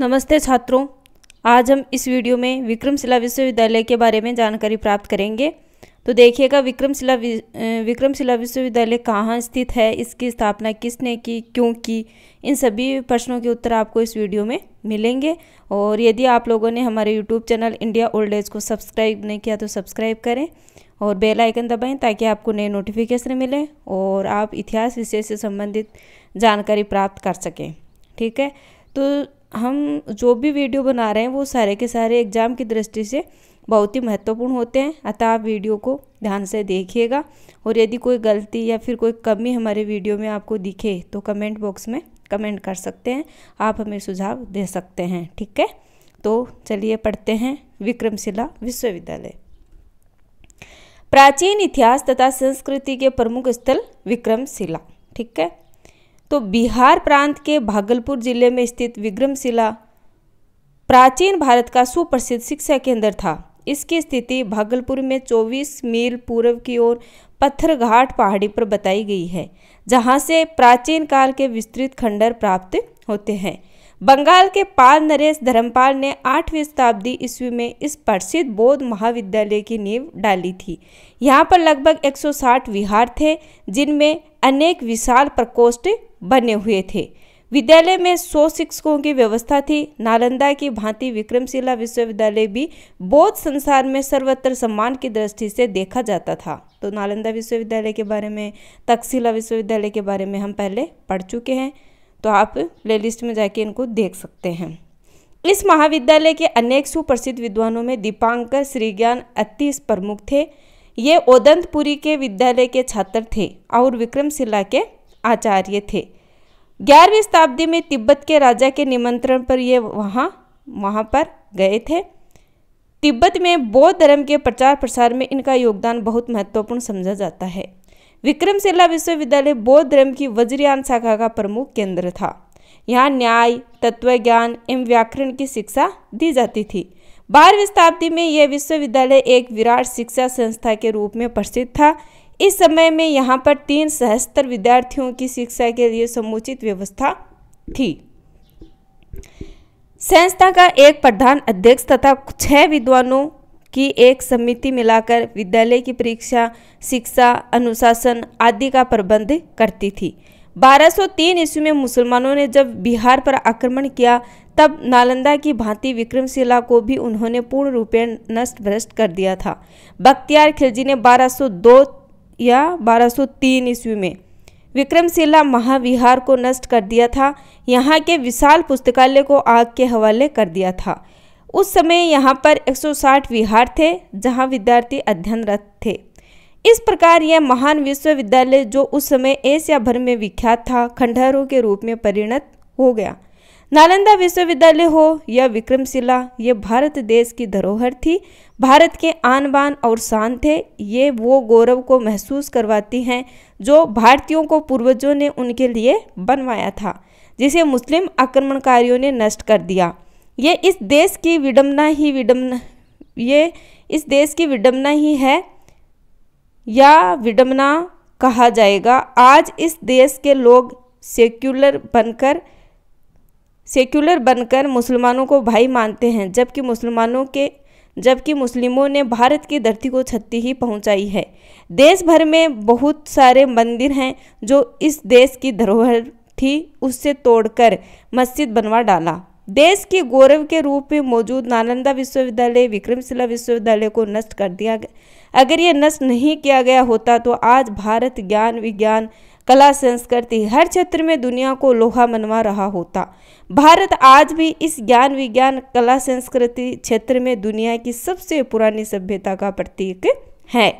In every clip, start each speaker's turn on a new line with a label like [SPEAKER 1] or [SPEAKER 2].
[SPEAKER 1] नमस्ते छात्रों आज हम इस वीडियो में विक्रमशिला विश्वविद्यालय के बारे में जानकारी प्राप्त करेंगे तो देखिएगा विक्रमशिला विक्रमशिला विश्वविद्यालय कहाँ स्थित है इसकी स्थापना किसने की क्यों की इन सभी प्रश्नों के उत्तर आपको इस वीडियो में मिलेंगे और यदि आप लोगों ने हमारे YouTube channel India old age को सब्सक्राइब नहीं किया तो सब्सक्राइब करें और बेल आइकन दबाएं ताकि आपको नए नोटिफिकेशन मिले और आप इतिहास विषय से संबंधित जानकारी प्राप्त कर सकें ठीक है तो हम जो भी वीडियो बना रहे हैं वो सारे के सारे एग्ज़ाम की दृष्टि से बहुत ही महत्वपूर्ण होते हैं अतः आप वीडियो को ध्यान से देखिएगा और यदि कोई गलती या फिर कोई कमी हमारे वीडियो में आपको दिखे तो कमेंट बॉक्स में कमेंट कर सकते हैं आप हमें सुझाव दे सकते हैं ठीक है तो चलिए पढ़ते हैं विक्रमशिला विश्वविद्यालय प्राचीन इतिहास तथा संस्कृति के प्रमुख स्थल विक्रमशिला ठीक है तो बिहार प्रांत के भागलपुर जिले में स्थित विक्रमशिला प्राचीन भारत का सुप्रसिद्ध शिक्षा केंद्र था इसकी स्थिति भागलपुर में 24 मील पूर्व की ओर पत्थरघाट पहाड़ी पर बताई गई है जहां से प्राचीन काल के विस्तृत खंडर प्राप्त होते हैं बंगाल के पाल नरेश धर्मपाल ने आठवीं शताब्दी ईस्वी में इस प्रसिद्ध बौद्ध महाविद्यालय की नींव डाली थी यहाँ पर लगभग 160 विहार थे जिनमें अनेक विशाल प्रकोष्ठ बने हुए थे विद्यालय में 100 शिक्षकों की व्यवस्था थी नालंदा की भांति विक्रमशिला विश्वविद्यालय भी बौद्ध संसार में सर्वत्र सम्मान की दृष्टि से देखा जाता था तो नालंदा विश्वविद्यालय के बारे में तकशिला विश्वविद्यालय के बारे में हम पहले पढ़ चुके हैं तो आप प्लेलिस्ट में जाके इनको देख सकते हैं इस महाविद्यालय के अनेक सुप्रसिद्ध विद्वानों में दीपांकर ज्ञान अतीस प्रमुख थे ये ओदंतपुरी के विद्यालय के छात्र थे और विक्रमशिला के आचार्य थे ग्यारहवीं शताब्दी में तिब्बत के राजा के निमंत्रण पर ये वहाँ वहाँ पर गए थे तिब्बत में बौद्ध धर्म के प्रचार प्रसार में इनका योगदान बहुत महत्वपूर्ण समझा जाता है विक्रमशिला विश्वविद्यालय बौद्ध धर्म की वज्रयान शाखा का प्रमुख केंद्र था यहाँ न्याय तत्व ज्ञान एवं व्याकरण की शिक्षा दी जाती थी बारहवीं शताब्दी में यह विश्वविद्यालय एक विराट शिक्षा संस्था के रूप में प्रसिद्ध था इस समय में यहाँ पर तीन सहस्त्र विद्यार्थियों की शिक्षा के लिए समुचित व्यवस्था थी संस्था का एक प्रधान अध्यक्ष तथा छह विद्वानों की एक समिति मिलाकर विद्यालय की परीक्षा शिक्षा अनुशासन आदि का प्रबंध करती थी 1203 ईस्वी में मुसलमानों ने जब बिहार पर आक्रमण किया तब नालंदा की भांति विक्रमशिला को भी उन्होंने पूर्ण रूपेण नष्ट भ्रष्ट कर दिया था बख्तियार खिलजी ने 1202 या 1203 ईस्वी में विक्रमशिला महाविहार को नष्ट कर दिया था यहाँ के विशाल पुस्तकालय को आग के हवाले कर दिया था उस समय यहाँ पर 160 विहार थे जहाँ विद्यार्थी अध्ययनरत थे इस प्रकार यह महान विश्वविद्यालय जो उस समय एशिया भर में विख्यात था खंडहरों के रूप में परिणत हो गया नालंदा विश्वविद्यालय हो या विक्रमशिला ये भारत देश की धरोहर थी भारत के आन बान और शान थे ये वो गौरव को महसूस करवाती हैं जो भारतीयों को पूर्वजों ने उनके लिए बनवाया था जिसे मुस्लिम आक्रमणकारियों ने नष्ट कर दिया ये इस देश की विडम्बना ही विडम्बना ये इस देश की विडम्बना ही है या विडम्बना कहा जाएगा आज इस देश के लोग सेक्युलर बनकर सेक्युलर बनकर मुसलमानों को भाई मानते हैं जबकि मुसलमानों के जबकि मुस्लिमों ने भारत की धरती को छत्ती ही पहुंचाई है देश भर में बहुत सारे मंदिर हैं जो इस देश की धरोहर थी उससे तोड़कर मस्जिद बनवा डाला देश के गौरव के रूप में मौजूद नालंदा विश्वविद्यालय विक्रमशिला विश्वविद्यालय को नष्ट कर दिया गया अगर ये नष्ट नहीं किया गया होता तो आज भारत ज्ञान विज्ञान कला संस्कृति हर क्षेत्र में दुनिया को लोहा मनवा रहा होता भारत आज भी इस ज्ञान विज्ञान कला संस्कृति क्षेत्र में दुनिया की सबसे पुरानी सभ्यता का प्रतीक है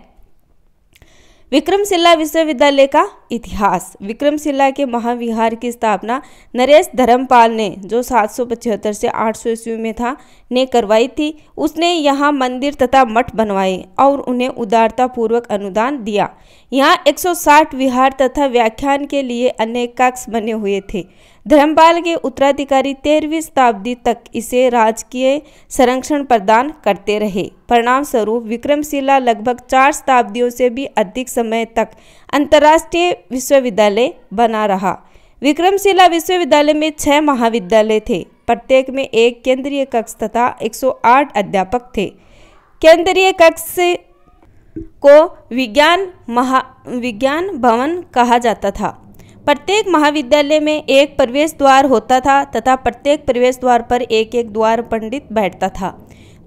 [SPEAKER 1] विक्रमशिला विश्वविद्यालय का इतिहास विक्रमशिला के महाविहार की स्थापना नरेश धर्मपाल ने जो सात से सौ ईस्वी में था ने करवाई थी उसने यहाँ मंदिर तथा मठ बनवाए और उन्हें उदारतापूर्वक अनुदान दिया यहाँ 160 विहार तथा व्याख्यान के लिए अनेक कक्ष बने हुए थे धर्मपाल के उत्तराधिकारी तेरहवीं शताब्दी तक इसे राजकीय संरक्षण प्रदान करते रहे परिणाम स्वरूप विक्रमशिला लगभग चार शताब्दियों से भी अधिक समय तक अंतर्राष्ट्रीय विश्वविद्यालय बना रहा विक्रमशिला विश्वविद्यालय में छः महाविद्यालय थे प्रत्येक में एक केंद्रीय कक्ष तथा 108 अध्यापक थे केंद्रीय कक्ष को विज्ञान महा विज्ञान भवन कहा जाता था प्रत्येक महाविद्यालय में एक प्रवेश द्वार होता था तथा प्रत्येक प्रवेश द्वार पर एक एक द्वार पंडित बैठता था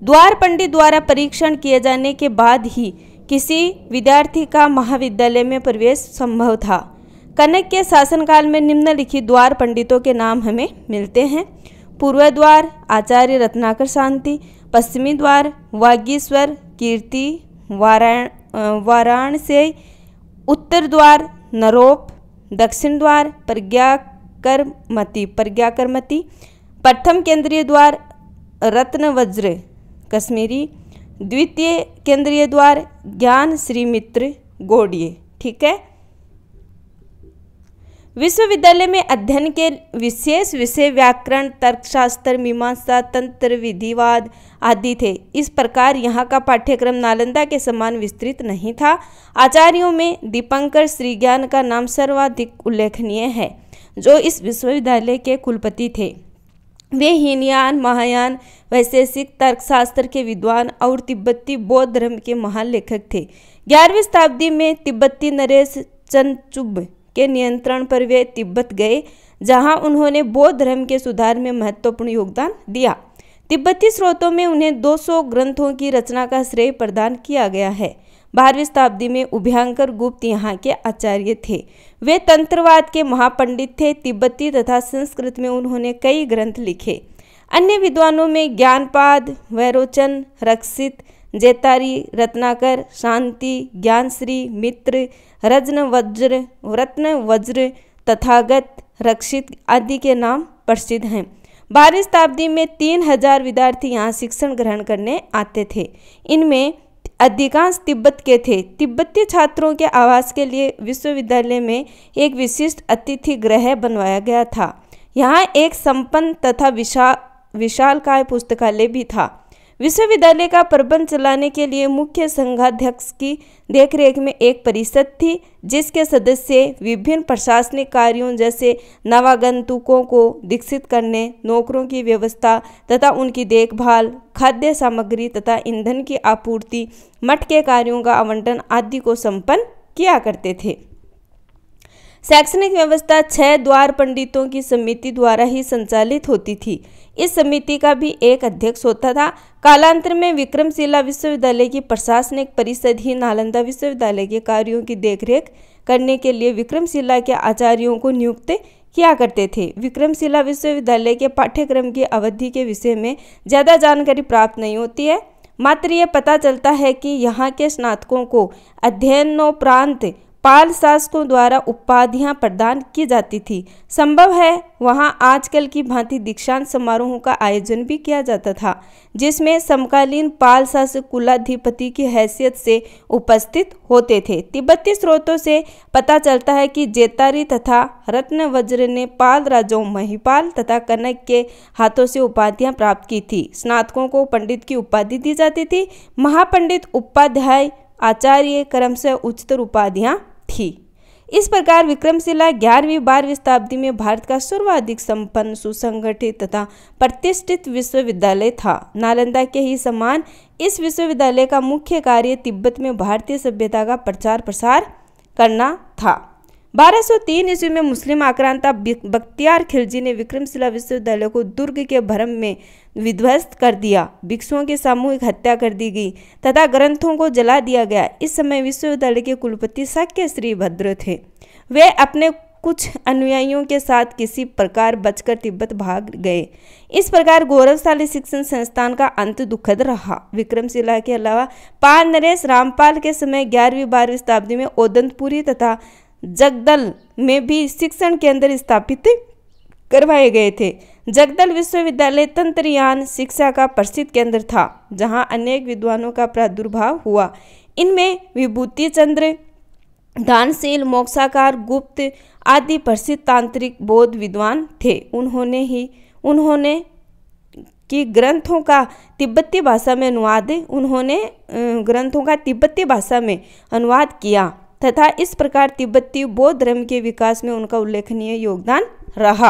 [SPEAKER 1] द्वार पंडित द्वारा परीक्षण किए जाने के बाद ही किसी विद्यार्थी का महाविद्यालय में प्रवेश संभव था कनक के शासनकाल में निम्नलिखित द्वार पंडितों के नाम हमें मिलते हैं पूर्व द्वार आचार्य रत्नाकर शांति पश्चिमी द्वार वागीश्वर कीर्ति वाराण वाराणसी उत्तर द्वार नरोप दक्षिण द्वार प्रज्ञाकर्मती प्रज्ञाकर्मती प्रथम केंद्रीय द्वार रत्न वज्र कश्मीरी द्वितीय केंद्रीय द्वार ज्ञान श्रीमित्र गोडिये ठीक है विश्वविद्यालय में अध्ययन के विशेष विषय व्याकरण तर्कशास्त्र मीमांसा तंत्र विधिवाद आदि थे इस प्रकार यहाँ का पाठ्यक्रम नालंदा के समान विस्तृत नहीं था आचार्यों में दीपंकर श्रीज्ञान का नाम सर्वाधिक उल्लेखनीय है जो इस विश्वविद्यालय के कुलपति थे वे हीनयान महायान वैशेषिक तर्कशास्त्र के विद्वान और तिब्बती बौद्ध धर्म के महान लेखक थे ग्यारहवीं शताब्दी में तिब्बती नरेश चंदचुब के नियंत्रण पर वे तिब्बत गए जहां उन्होंने बौद्ध धर्म के सुधार में महत्वपूर्ण योगदान दिया तिब्बती स्रोतों में उन्हें 200 ग्रंथों की रचना का श्रेय प्रदान किया गया है बारहवीं शताब्दी में उभ्यांकर गुप्त यहाँ के आचार्य थे वे तंत्रवाद के महापंडित थे तिब्बती तथा संस्कृत में उन्होंने कई ग्रंथ लिखे अन्य विद्वानों में ज्ञानपाद वैरोचन रक्षित जेतारी रत्नाकर शांति ज्ञानश्री मित्र रजन वज्र रत्न वज्र तथागत रक्षित आदि के नाम प्रसिद्ध हैं बारह शताब्दी में तीन हजार विद्यार्थी यहाँ शिक्षण ग्रहण करने आते थे इनमें अधिकांश तिब्बत के थे तिब्बती छात्रों के आवास के लिए विश्वविद्यालय में एक विशिष्ट अतिथि गृह बनवाया गया था यहाँ एक संपन्न तथा विशा विशालकाय पुस्तकालय भी था विश्वविद्यालय का प्रबंध चलाने के लिए मुख्य संघाध्यक्ष की देखरेख में एक परिषद थी जिसके सदस्य विभिन्न प्रशासनिक कार्यों जैसे नवागंतुकों को दीक्षित करने नौकरों की व्यवस्था तथा उनकी देखभाल खाद्य सामग्री तथा ईंधन की आपूर्ति मठ के कार्यों का आवंटन आदि को संपन्न किया करते थे शैक्षणिक व्यवस्था छह द्वार पंडितों की समिति द्वारा ही संचालित होती थी इस समिति का भी एक अध्यक्ष होता था कालांतर में विक्रमशिला विश्वविद्यालय की प्रशासनिक परिषद ही नालंदा विश्वविद्यालय के कार्यों की देखरेख करने के लिए विक्रमशिला के आचार्यों को नियुक्त किया करते थे विक्रमशिला विश्वविद्यालय के पाठ्यक्रम की अवधि के विषय में ज़्यादा जानकारी प्राप्त नहीं होती है मात्र ये पता चलता है कि यहाँ के स्नातकों को अध्ययनोपरांत पाल शासकों द्वारा उपाधियां प्रदान की जाती थी संभव है वहां आजकल की भांति दीक्षांत समारोहों का आयोजन भी किया जाता था जिसमें समकालीन पाल शासक कुलाधिपति की हैसियत से उपस्थित होते थे तिब्बती स्रोतों से पता चलता है कि जेतारी तथा रत्न वज्र ने पाल राजाओं महिपाल तथा कनक के हाथों से उपाधियां प्राप्त की थी स्नातकों को पंडित की उपाधि दी जाती थी महापंडित उपाध्याय आचार्य क्रम से उच्चतर उपाधियाँ थी इस प्रकार विक्रमशिला ग्यारहवीं बारहवीं शताब्दी में भारत का सर्वाधिक संपन्न सुसंगठित तथा प्रतिष्ठित विश्वविद्यालय था नालंदा के ही समान इस विश्वविद्यालय का मुख्य कार्य तिब्बत में भारतीय सभ्यता का प्रचार प्रसार करना था 1203 ईस्वी में मुस्लिम आक्रांता बख्तियार खिलजी ने विक्रमशिला विश्वविद्यालय को दुर्ग के भ्रम में विध्वस्त कर दिया भिक्षुओं की सामूहिक हत्या कर दी गई तथा ग्रंथों को जला दिया गया इस समय विश्वविद्यालय के कुलपति शक्य श्री भद्र थे वे अपने कुछ अनुयायियों के साथ किसी प्रकार बचकर तिब्बत भाग गए इस प्रकार गौरवशाली शिक्षण संस्थान का अंत दुखद रहा विक्रमशिला के अलावा पाल नरेश रामपाल के समय ग्यारहवीं बारहवीं शताब्दी में ओदंतपुरी तथा जगदल में भी शिक्षण केंद्र स्थापित करवाए गए थे जगदल विश्वविद्यालय तंत्रयान शिक्षा का प्रसिद्ध केंद्र था जहां अनेक विद्वानों का प्रादुर्भाव हुआ इनमें विभूति चंद्र दानशील मोक्षाकार गुप्त आदि प्रसिद्ध तांत्रिक बौद्ध विद्वान थे उन्होंने ही उन्होंने की ग्रंथों का तिब्बती भाषा में अनुवाद उन्होंने ग्रंथों का तिब्बती भाषा में अनुवाद किया तथा इस प्रकार तिब्बती बौद्ध धर्म के विकास में उनका उल्लेखनीय योगदान रहा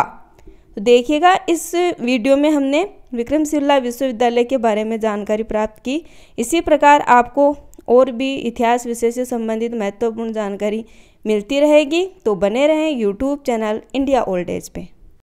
[SPEAKER 1] तो देखिएगा इस वीडियो में हमने विक्रम विश्वविद्यालय के बारे में जानकारी प्राप्त की इसी प्रकार आपको और भी इतिहास विषय से संबंधित महत्वपूर्ण जानकारी मिलती रहेगी तो बने रहें YouTube channel India old age पे